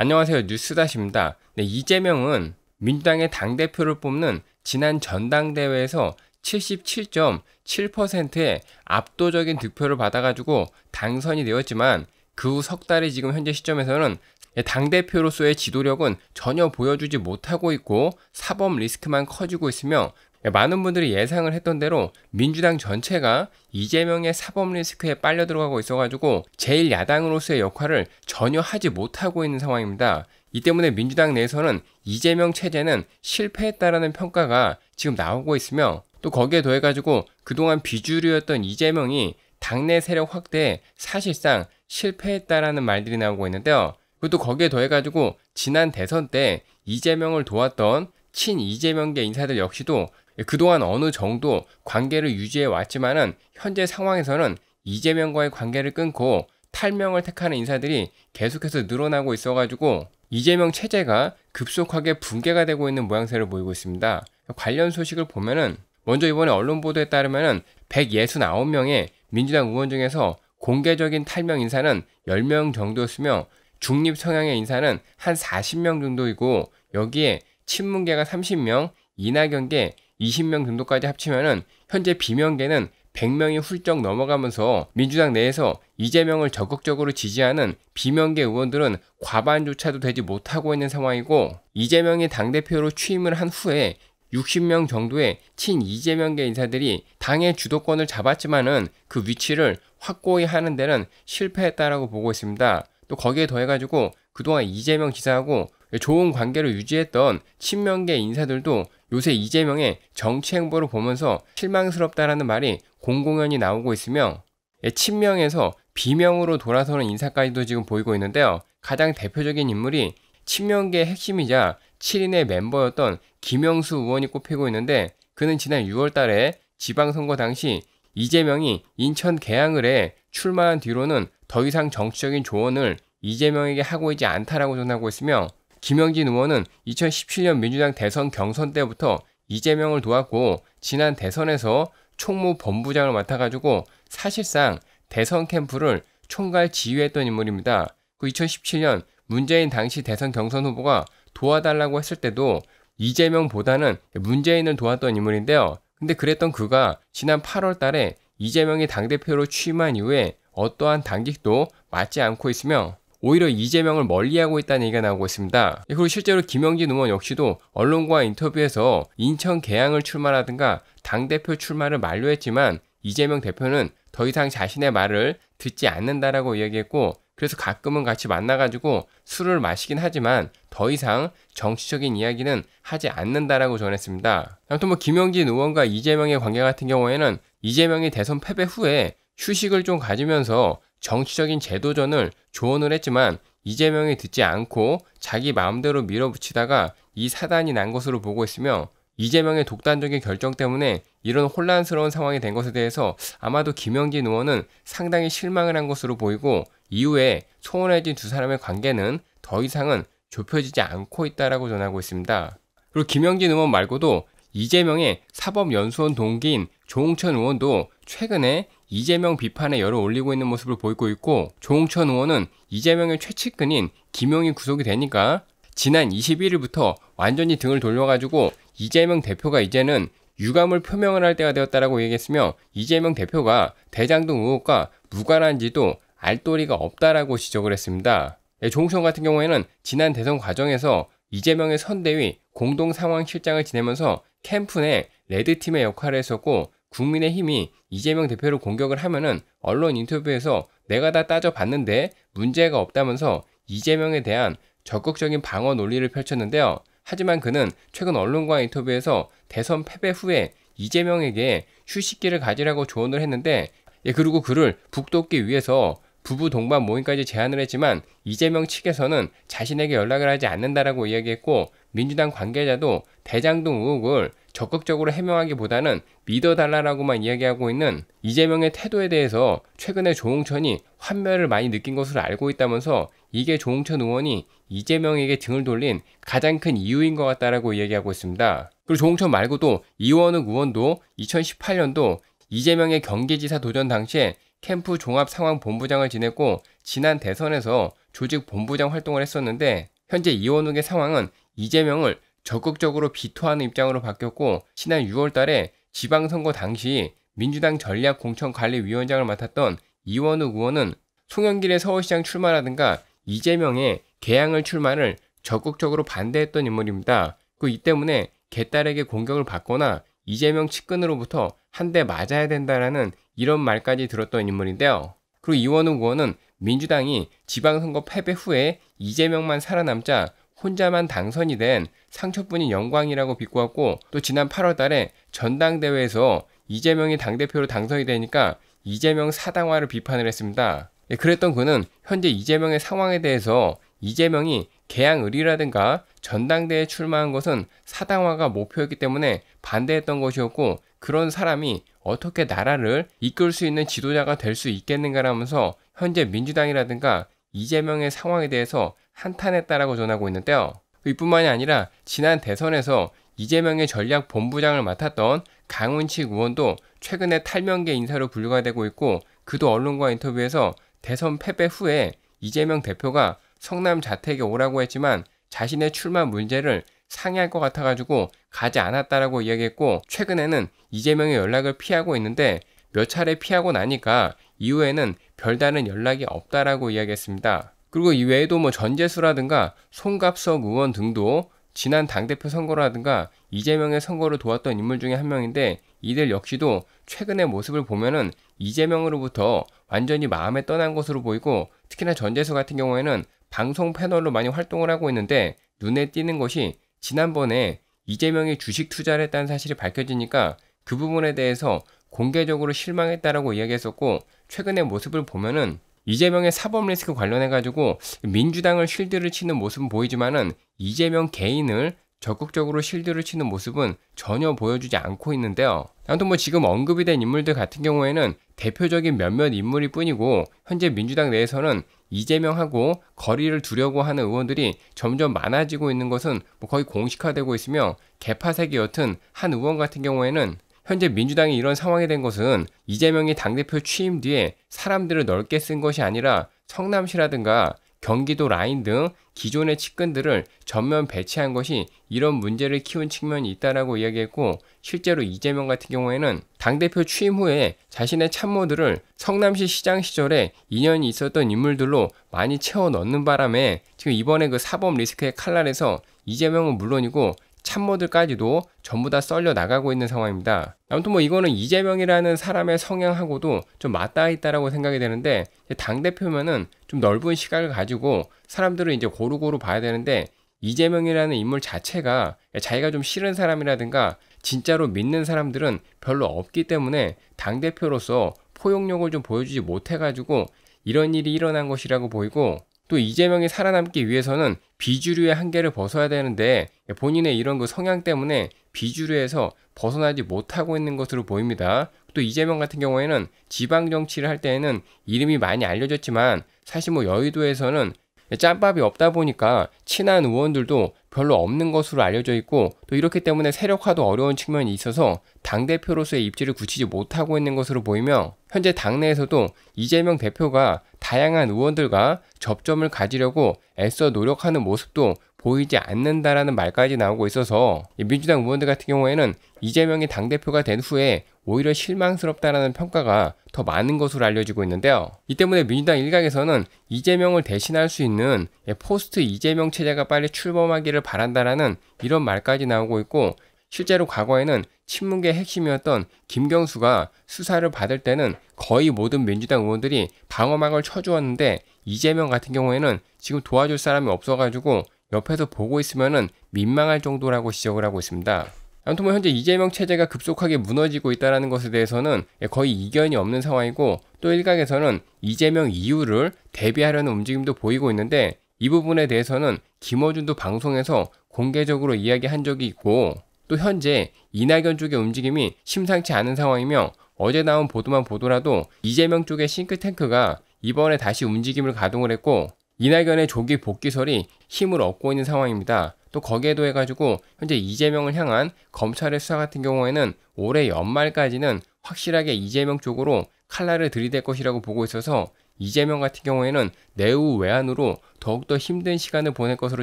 안녕하세요. 뉴스다시입니다. 네, 이재명은 민주당의 당대표를 뽑는 지난 전당대회에서 77.7%의 압도적인 득표를 받아가지고 당선이 되었지만 그 후 석 달이 지금 현재 시점에서는 예, 당대표로서의 지도력은 전혀 보여주지 못하고 있고 사법 리스크만 커지고 있으며 예, 많은 분들이 예상을 했던 대로 민주당 전체가 이재명의 사법 리스크에 빨려 들어가고 있어가지고 제1야당으로서의 역할을 전혀 하지 못하고 있는 상황입니다. 이 때문에 민주당 내에서는 이재명 체제는 실패했다라는 평가가 지금 나오고 있으며 또 거기에 더해가지고 그동안 비주류였던 이재명이 당내 세력 확대에 사실상 실패했다라는 말들이 나오고 있는데요. 그것도 거기에 더해가지고 지난 대선 때 이재명을 도왔던 친 이재명계 인사들 역시도 그동안 어느 정도 관계를 유지해 왔지만은 현재 상황에서는 이재명과의 관계를 끊고 탈명을 택하는 인사들이 계속해서 늘어나고 있어가지고 이재명 체제가 급속하게 붕괴가 되고 있는 모양새를 보이고 있습니다. 관련 소식을 보면은 먼저 이번에 언론 보도에 따르면은 169명의 민주당 의원 중에서 공개적인 탈명 인사는 10명 정도였으며 중립 성향의 인사는 한 40명 정도이고 여기에 친문계가 30명, 이낙연계 20명 정도까지 합치면은 현재 비명계는 100명이 훌쩍 넘어가면서 민주당 내에서 이재명을 적극적으로 지지하는 비명계 의원들은 과반조차도 되지 못하고 있는 상황이고 이재명이 당대표로 취임을 한 후에 60명 정도의 친 이재명계 인사들이 당의 주도권을 잡았지만은 그 위치를 확고히 하는 데는 실패했다라고 보고 있습니다. 또 거기에 더해가지고 그동안 이재명 지사하고 좋은 관계를 유지했던 친명계 인사들도 요새 이재명의 정치 행보를 보면서 실망스럽다라는 말이 공공연히 나오고 있으며 예, 친명에서 비명으로 돌아서는 인사까지도 지금 보이고 있는데요. 가장 대표적인 인물이 친명계의 핵심이자 7인의 멤버였던 김영수 의원이 꼽히고 있는데 그는 지난 6월 달에 지방선거 당시 이재명이 인천 개항을 해 출마한 뒤로는 더 이상 정치적인 조언을 이재명에게 하고 있지 않다라고 전하고 있으며 김영진 의원은 2017년 민주당 대선 경선 때부터 이재명을 도왔고 지난 대선에서 총무 본부장을 맡아가지고 사실상 대선 캠프를 총괄 지휘했던 인물입니다. 그 2017년 문재인 당시 대선 경선 후보가 도와달라고 했을 때도 이재명보다는 문재인을 도왔던 인물인데요. 근데 그랬던 그가 지난 8월 달에 이재명이 당대표로 취임한 이후에 어떠한 당직도 맞지 않고 있으며 오히려 이재명을 멀리하고 있다는 얘기가 나오고 있습니다. 그리고 실제로 김영진 의원 역시도 언론과 인터뷰에서 인천 개항을 출마라든가 당대표 출마를 만료했지만 이재명 대표는 더 이상 자신의 말을 듣지 않는다라고 이야기했고 그래서 가끔은 같이 만나가지고 술을 마시긴 하지만 더 이상 정치적인 이야기는 하지 않는다라고 전했습니다. 아무튼 뭐 김영진 의원과 이재명의 관계 같은 경우에는 이재명이 대선 패배 후에 휴식을 좀 가지면서 정치적인 제도전을 조언을 했지만 이재명이 듣지 않고 자기 마음대로 밀어붙이다가 이 사단이 난 것으로 보고 있으며 이재명의 독단적인 결정 때문에 이런 혼란스러운 상황이 된 것에 대해서 아마도 김영진 의원은 상당히 실망을 한 것으로 보이고 이후에 소원해진 두 사람의 관계는 더 이상은 좁혀지지 않고 있다라고 전하고 있습니다. 그리고 김영진 의원 말고도 이재명의 사법연수원 동기인 조홍천 의원도 최근에 이재명 비판에 열을 올리고 있는 모습을 보이고 있고 조홍천 의원은 이재명의 최측근인 김용이 구속이 되니까 지난 21일부터 완전히 등을 돌려가지고 이재명 대표가 이제는 유감을 표명을 할 때가 되었다라고 얘기했으며 이재명 대표가 대장동 의혹과 무관한지도 알도리가 없다라고 지적을 했습니다. 종홍천 예, 같은 경우에는 지난 대선 과정에서 이재명의 선대위 공동상황실장을 지내면서 캠프 내 레드팀의 역할을 했었고 국민의힘이 이재명 대표를 공격을 하면은 언론 인터뷰에서 내가 다 따져봤는데 문제가 없다면서 이재명에 대한 적극적인 방어 논리를 펼쳤는데요. 하지만 그는 최근 언론과 인터뷰에서 대선 패배 후에 이재명에게 휴식기를 가지라고 조언을 했는데 예, 그리고 그를 북돋기 위해서 부부 동반 모임까지 제안을 했지만 이재명 측에서는 자신에게 연락을 하지 않는다라고 이야기했고 민주당 관계자도 대장동 의혹을 적극적으로 해명하기보다는 믿어달라라고만 이야기하고 있는 이재명의 태도에 대해서 최근에 조홍천이 환멸을 많이 느낀 것으로 알고 있다면서 이게 조홍천 의원이 이재명에게 등을 돌린 가장 큰 이유인 것 같다라고 이야기하고 있습니다. 그리고 조홍천 말고도 이원욱 의원도 2018년도 이재명의 경기지사 도전 당시에 캠프 종합 상황 본부장을 지냈고 지난 대선에서 조직 본부장 활동을 했었는데 현재 이원욱의 상황은 이재명을 적극적으로 비토하는 입장으로 바뀌었고 지난 6월 달에 지방선거 당시 민주당 전략공천관리위원장을 맡았던 이원욱 의원은 송영길의 서울시장 출마라든가 이재명의 개항을 출마를 적극적으로 반대했던 인물입니다. 그 이 때문에 개딸에게 공격을 받거나 이재명 측근으로부터 한대 맞아야 된다라는 이런 말까지 들었던 인물인데요. 그리고 이원우 의원은 민주당이 지방선거 패배 후에 이재명만 살아남자 혼자만 당선이 된 상처뿐인 영광이라고 비꼬았고 또 지난 8월 달에 전당대회에서 이재명이 당대표로 당선이 되니까 이재명 사당화를 비판을 했습니다. 예, 그랬던 그는 현재 이재명의 상황에 대해서 이재명이 개항 의리라든가 전당대에 회 출마한 것은 사당화가 목표였기 때문에 반대했던 것이었고 그런 사람이 어떻게 나라를 이끌 수 있는 지도자가 될 수 있겠는가라면서 현재 민주당이라든가 이재명의 상황에 대해서 한탄했다라고 전하고 있는데요. 이뿐만이 아니라 지난 대선에서 이재명의 전략 본부장을 맡았던 강훈식 의원도 최근에 탈명계 인사로 분류가 되고 있고 그도 언론과 인터뷰에서 대선 패배 후에 이재명 대표가 성남 자택에 오라고 했지만 자신의 출마 문제를 상해할 것 같아가지고 가지 않았다라고 이야기했고 최근에는 이재명의 연락을 피하고 있는데 몇 차례 피하고 나니까 이후에는 별다른 연락이 없다라고 이야기했습니다. 그리고 이외에도 뭐 전재수라든가 송갑석 의원 등도 지난 당대표 선거라든가 이재명의 선거를 도왔던 인물 중에 한 명인데 이들 역시도 최근의 모습을 보면은 이재명으로부터 완전히 마음에 떠난 것으로 보이고 특히나 전재수 같은 경우에는 방송 패널로 많이 활동을 하고 있는데 눈에 띄는 것이 지난번에 이재명이 주식 투자를 했다는 사실이 밝혀지니까 그 부분에 대해서 공개적으로 실망했다라고 이야기했었고 최근의 모습을 보면은 이재명의 사법 리스크 관련해 가지고 민주당을 쉴드를 치는 모습은 보이지만은 이재명 개인을 적극적으로 실드를 치는 모습은 전혀 보여주지 않고 있는데요. 아무튼 뭐 지금 언급이 된 인물들 같은 경우에는 대표적인 몇몇 인물일 뿐이고 현재 민주당 내에서는 이재명하고 거리를 두려고 하는 의원들이 점점 많아지고 있는 것은 뭐 거의 공식화되고 있으며 개파색이 옅은 한 의원 같은 경우에는 현재 민주당이 이런 상황이 된 것은 이재명이 당대표 취임 뒤에 사람들을 넓게 쓴 것이 아니라 성남시라든가 경기도 라인 등 기존의 측근들을 전면 배치한 것이 이런 문제를 키운 측면이 있다라고 이야기했고 실제로 이재명 같은 경우에는 당대표 취임 후에 자신의 참모들을 성남시 시장 시절에 인연이 있었던 인물들로 많이 채워 넣는 바람에 지금 이번에 그 사법 리스크의 칼날에서 이재명은 물론이고 참모들까지도 전부 다 썰려 나가고 있는 상황입니다. 아무튼 뭐 이거는 이재명이라는 사람의 성향하고도 좀 맞닿아 있다라고 생각이 되는데 당 대표면은 좀 넓은 시각을 가지고 사람들을 이제 고루고루 봐야 되는데 이재명이라는 인물 자체가 자기가 좀 싫은 사람이라든가 진짜로 믿는 사람들은 별로 없기 때문에 당 대표로서 포용력을 좀 보여주지 못해가지고 이런 일이 일어난 것이라고 보이고 또 이재명이 살아남기 위해서는 비주류의 한계를 벗어야 되는데 본인의 이런 그 성향 때문에 비주류에서 벗어나지 못하고 있는 것으로 보입니다. 또 이재명 같은 경우에는 지방 정치를 할 때에는 이름이 많이 알려졌지만 사실 뭐 여의도에서는 짬밥이 없다 보니까 친한 의원들도 별로 없는 것으로 알려져 있고 또 이렇기 때문에 세력화도 어려운 측면이 있어서 당대표로서의 입지를 굳히지 못하고 있는 것으로 보이며 현재 당내에서도 이재명 대표가 다양한 의원들과 접점을 가지려고 애써 노력하는 모습도 보이지 않는다라는 말까지 나오고 있어서 민주당 의원들 같은 경우에는 이재명이 당대표가 된 후에 오히려 실망스럽다라는 평가가 더 많은 것으로 알려지고 있는데요. 이 때문에 민주당 일각에서는 이재명을 대신할 수 있는 예, 포스트 이재명 체제가 빨리 출범하기를 바란다라는 이런 말까지 나오고 있고 실제로 과거에는 친문계 핵심이었던 김경수가 수사를 받을 때는 거의 모든 민주당 의원들이 방어막을 쳐주었는데 이재명 같은 경우에는 지금 도와줄 사람이 없어가지고 옆에서 보고 있으면 민망할 정도라고 지적을 하고 있습니다. 아무튼 뭐 현재 이재명 체제가 급속하게 무너지고 있다는 것에 대해서는 예, 거의 이견이 없는 상황이고 또 일각에서는 이재명 이유를 대비하려는 움직임도 보이고 있는데 이 부분에 대해서는 김어준도 방송에서 공개적으로 이야기한 적이 있고 또 현재 이낙연 쪽의 움직임이 심상치 않은 상황이며 어제 나온 보도만 보더라도 이재명 쪽의 싱크탱크가 이번에 다시 움직임을 가동을 했고 이낙연의 조기 복귀설이 힘을 얻고 있는 상황입니다. 또 거기에 도해가지고 현재 이재명을 향한 검찰의 수사 같은 경우에는 올해 연말까지는 확실하게 이재명 쪽으로 칼날을 들이댈 것이라고 보고 있어서 이재명 같은 경우에는 내후 외환으로 더욱더 힘든 시간을 보낼 것으로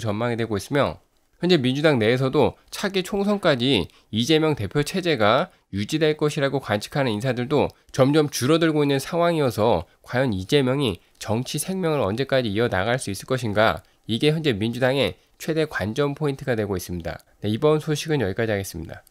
전망이 되고 있으며 현재 민주당 내에서도 차기 총선까지 이재명 대표 체제가 유지될 것이라고 관측하는 인사들도 점점 줄어들고 있는 상황이어서 과연 이재명이 정치 생명을 언제까지 이어나갈 수 있을 것인가 이게 현재 민주당의 최대 관전 포인트가 되고 있습니다. 네, 이번 소식은 여기까지 하겠습니다.